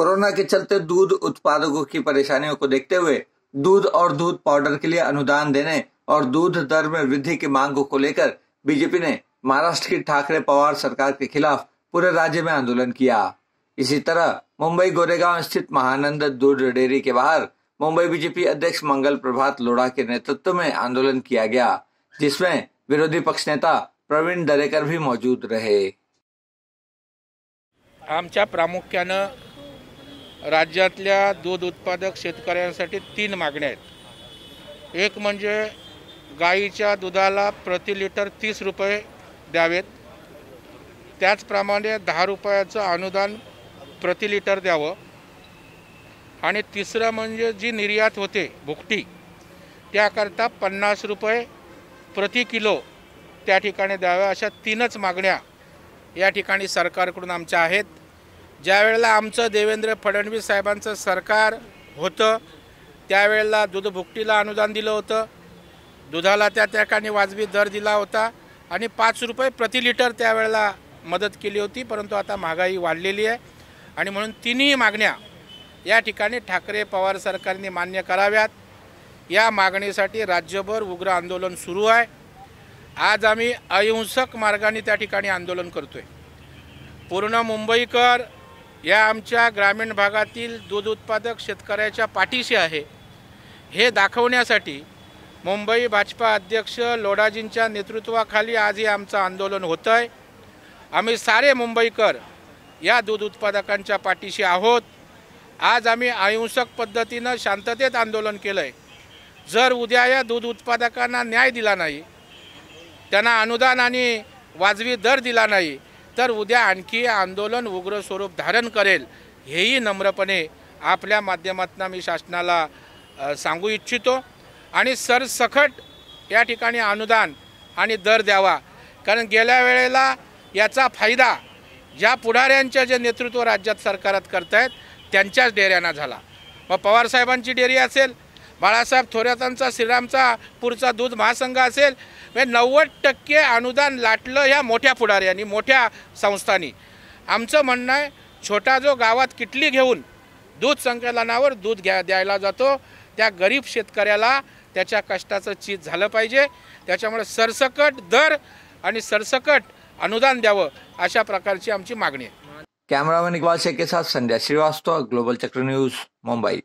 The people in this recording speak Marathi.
कोरोना के चलते दूध उत्पादकों की परेशानियों को देखते हुए दूध और दूध पाउडर के लिए अनुदान देने और दूध दर में वृद्धि की मांगों को लेकर बीजेपी ने महाराष्ट्र की ठाकरे पवार सरकार के खिलाफ पूरे राज्य में आंदोलन किया इसी तरह मुंबई गोरेगांव स्थित महानंद दूध डेयरी के बाहर मुंबई बीजेपी अध्यक्ष मंगल प्रभात लोढ़ा के नेतृत्व में आंदोलन किया गया जिसमें विरोधी पक्ष नेता प्रवीण दरेकर भी मौजूद रहे आमच्या प्रामुख्यानं राज्यातल्या दूध उत्पादक शेतकऱ्यांसाठी तीन मागण्या आहेत एक म्हणजे गाईच्या दुधाला प्रति लिटर तीस रुपये द्यावेत त्याचप्रमाणे दहा रुपयाचं अनुदान प्रति लिटर द्यावं आणि तिसरं म्हणजे जी निर्यात होते भुकटी त्याकरता पन्नास रुपये प्रति किलो त्या ठिकाणी द्याव्या अशा तीनच मागण्या या ठिकाणी सरकारकडून आमच्या आहेत ज्यावेळेला आमचं देवेंद्र फडणवीस साहेबांचं सरकार होतं त्यावेळेला दूध भुकटीला अनुदान दिलं होतं दुधाला त्या ठिकाणी वाजवी दर दिला होता आणि पाच रुपये प्रति लिटर त्यावेळेला मदत केली होती परंतु आता महागाई वाढलेली आहे आणि म्हणून तिन्ही मागण्या या ठिकाणी ठाकरे पवार सरकारने मान्य कराव्यात या मागणीसाठी राज्यभर उग्र आंदोलन सुरू आहे आज आम्ही अहिंसक मार्गाने त्या ठिकाणी आंदोलन करतो आहे पूर्ण मुंबईकर या आमच्या ग्रामीण भागातील दूध उत्पादक शेतकऱ्याच्या पाठीशी आहे हे दाखवण्यासाठी मुंबई भाजपा अध्यक्ष लोडाजींच्या नेतृत्वाखाली आजही आमचं आंदोलन होतं आहे आम्ही सारे मुंबईकर या दूध उत्पादकांच्या पाठीशी आहोत आज आम्ही अहिंसक पद्धतीनं शांततेत आंदोलन केलं आहे जर उद्या या दूध उत्पादकांना न्याय दिला नाही त्यांना अनुदान आणि वाजवी दर दिला नाही तर उद्या आणखी आंदोलन उग्र स्वरूप धारण करेल हेही नम्रपणे आपल्या माध्यमातून मी शासनाला सांगू इच्छितो आणि सरसकट या ठिकाणी अनुदान आणि दर द्यावा कारण गेल्या वेळेला याचा फायदा ज्या पुढाऱ्यांच्या जे नेतृत्व राज्यात सरकारात आहेत त्यांच्याच डेऱ्यांना झाला मग पवारसाहेबांची डेरी असेल बाळासाहेब थोरातांचा श्रीरामचा पुढचा दूध महासंघ असेल म्हणजे नव्वद टक्के अनुदान लाटलं ह्या मोठ्या पुढाऱ्यांनी मोठ्या संस्थांनी आमचं म्हणणं आहे छोटा जो गावात किटली घेऊन दूध संकलनावर दूध घ्या द्यायला जातो त्या गरीब शेतकऱ्याला त्याच्या कष्टाचं चीज झालं पाहिजे त्याच्यामुळे सरसकट दर आणि सरसकट अनुदान द्यावं अशा प्रकारची आमची मागणी आहे कॅमेरामॅन इकबाल शेख साथ संध्या श्रीवास्तव ग्लोबल चक्र न्यूज मुंबई